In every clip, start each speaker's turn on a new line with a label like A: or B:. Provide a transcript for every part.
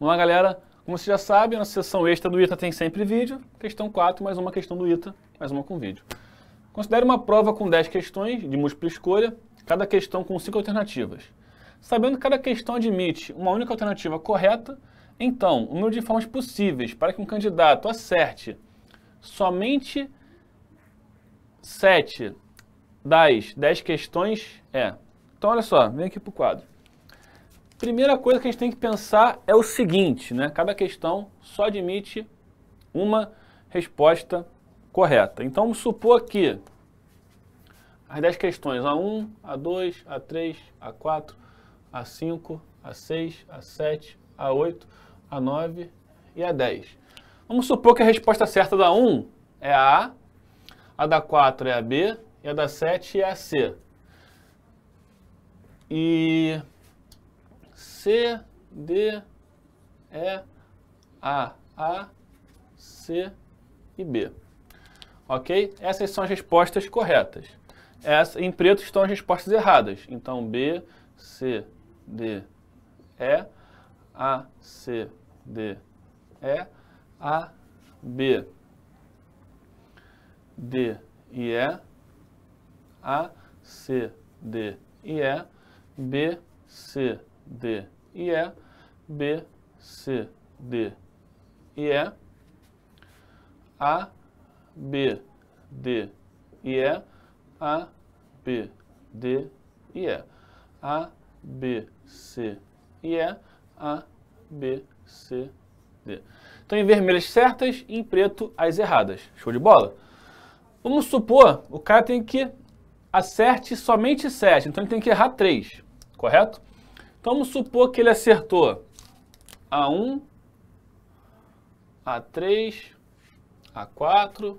A: Uma galera, como você já sabe, na sessão extra do ITA tem sempre vídeo. Questão 4, mais uma questão do ITA, mais uma com vídeo. Considere uma prova com 10 questões de múltipla escolha, cada questão com 5 alternativas. Sabendo que cada questão admite uma única alternativa correta, então, o número de formas possíveis para que um candidato acerte somente 7 das 10 questões é. Então, olha só, vem aqui para o quadro primeira coisa que a gente tem que pensar é o seguinte, né? Cada questão só admite uma resposta correta. Então, vamos supor que as 10 questões, A1, A2, A3, A4, A5, A6, A7, A8, A9 e A10. Vamos supor que a resposta certa da 1 é a A, a da 4 é a B e a da 7 é a C. E C, D, E, A, A, C e B. Ok? Essas são as respostas corretas. Essa, em preto estão as respostas erradas. Então, B, C, D, E, A, C, D, E, A, B, D e E, A, C, D e E, B, C, D e E, é B, C, D e E, é A, B, D e E, é A, B, D e E, A, B, C e E, A, B, C, D. Então, em vermelho as certas e em preto as erradas. Show de bola? Vamos supor, o cara tem que acerte somente 7, então ele tem que errar 3, correto? Vamos supor que ele acertou A1, A3, A4,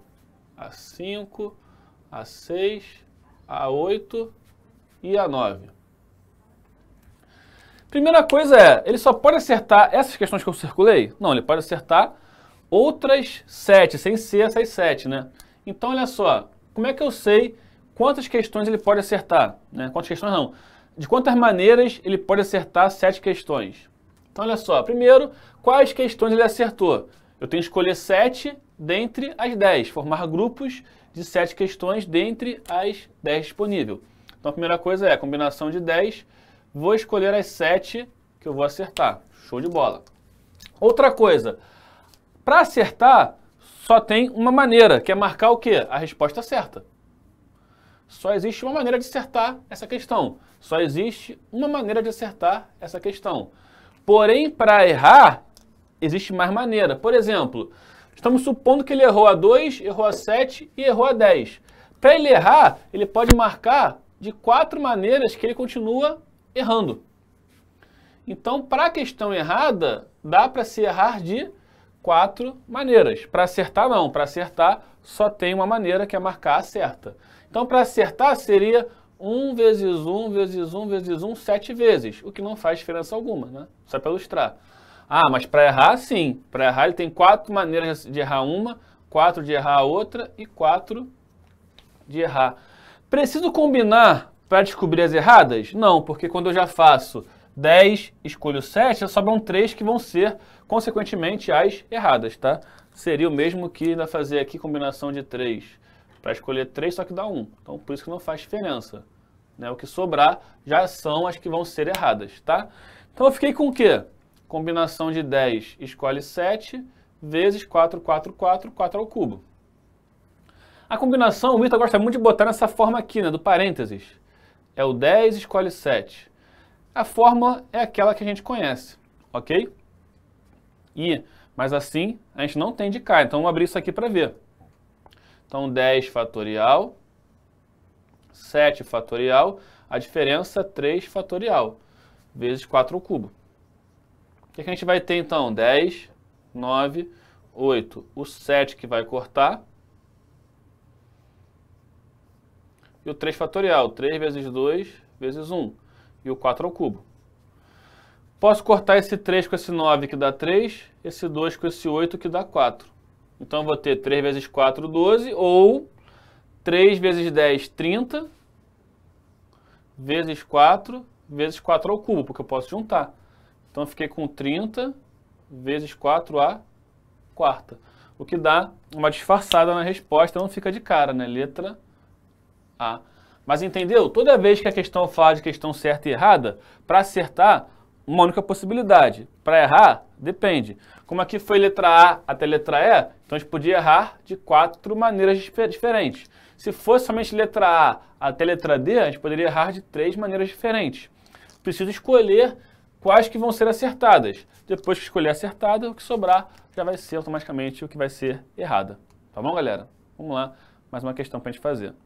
A: A5, A6, A8 e A9. Primeira coisa é, ele só pode acertar essas questões que eu circulei? Não, ele pode acertar outras 7, sem ser essas 7, né? Então, olha só, como é que eu sei quantas questões ele pode acertar? Né? Quantas questões não? de quantas maneiras ele pode acertar sete questões? Então, olha só. Primeiro, quais questões ele acertou? Eu tenho que escolher sete dentre as dez, formar grupos de sete questões dentre as dez disponíveis. Então, a primeira coisa é a combinação de dez. Vou escolher as sete que eu vou acertar. Show de bola. Outra coisa, para acertar, só tem uma maneira, que é marcar o quê? A resposta certa. Só existe uma maneira de acertar essa questão. Só existe uma maneira de acertar essa questão. Porém, para errar, existe mais maneira. Por exemplo, estamos supondo que ele errou a 2, errou a 7 e errou a 10. Para ele errar, ele pode marcar de quatro maneiras que ele continua errando. Então, para a questão errada, dá para se errar de quatro maneiras. Para acertar, não. Para acertar, só tem uma maneira que é marcar a certa. Então, para acertar seria 1 vezes 1 vezes 1 vezes 1 7 vezes, o que não faz diferença alguma, né? Só é para ilustrar. Ah, mas para errar, sim. Para errar, ele tem quatro maneiras de errar uma, quatro de errar a outra e quatro de errar. Preciso combinar para descobrir as erradas? Não, porque quando eu já faço 10, escolho 7, já sobram 3 que vão ser, consequentemente, as erradas, tá? seria o mesmo que ainda fazer aqui combinação de 3 para escolher 3, só que dá 1. Então, por isso que não faz diferença. Né? O que sobrar já são as que vão ser erradas, tá? Então, eu fiquei com o quê? Combinação de 10 escolhe 7 vezes 4, 4, 4, 4 ao cubo. A combinação, o Vitor gosta muito de botar nessa forma aqui, né, do parênteses. É o 10 escolhe 7. A forma é aquela que a gente conhece, ok? E mas assim, a gente não tem de cá. Então, vamos abrir isso aqui para ver. Então, 10 fatorial, 7 fatorial, a diferença 3 fatorial, vezes 4 ao cubo. O que, que a gente vai ter, então? 10, 9, 8. O 7 que vai cortar. E o 3 fatorial, 3 vezes 2 vezes 1. E o 4 ao cubo posso cortar esse 3 com esse 9 que dá 3, esse 2 com esse 8 que dá 4. Então eu vou ter 3 vezes 4, 12, ou 3 vezes 10, 30, vezes 4, vezes 4 ao cubo, porque eu posso juntar. Então eu fiquei com 30 vezes 4 a quarta, o que dá uma disfarçada na resposta, não fica de cara, né? Letra A. Mas entendeu? Toda vez que a questão fala de questão certa e errada, para acertar, uma única possibilidade. Para errar, depende. Como aqui foi letra A até letra E, então a gente podia errar de quatro maneiras diferentes. Se fosse somente letra A até letra D, a gente poderia errar de três maneiras diferentes. Preciso escolher quais que vão ser acertadas. Depois que escolher acertada, o que sobrar já vai ser automaticamente o que vai ser errada. Tá bom, galera? Vamos lá, mais uma questão para a gente fazer.